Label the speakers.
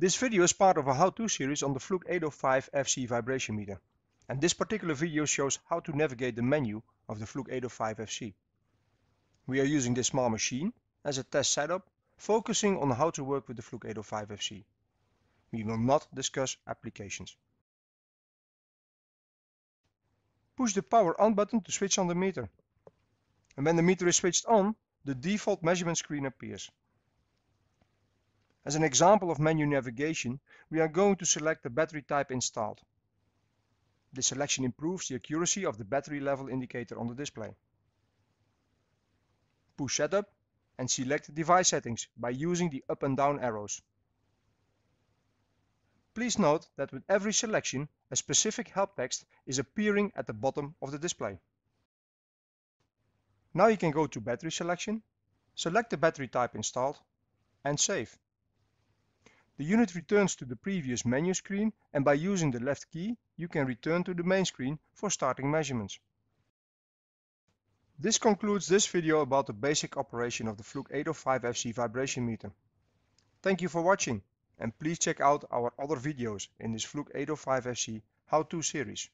Speaker 1: This video is part of a how-to series on the Fluke 805 FC vibration meter. And this particular video shows how to navigate the menu of the Fluke 805 FC. We are using this small machine as a test setup, focusing on how to work with the Fluke 805 FC. We will not discuss applications. Push the power on button to switch on the meter. And when the meter is switched on, the default measurement screen appears. As an example of menu navigation, we are going to select the battery type installed. This selection improves the accuracy of the battery level indicator on the display. Push Setup and select Device Settings by using the up and down arrows. Please note that with every selection, a specific help text is appearing at the bottom of the display. Now you can go to Battery Selection, select the battery type installed and save. The unit returns to the previous menu screen and by using the left key you can return to the main screen for starting measurements. This concludes this video about the basic operation of the Fluke 805FC vibration meter. Thank you for watching and please check out our other videos in this Fluke 805FC how-to series.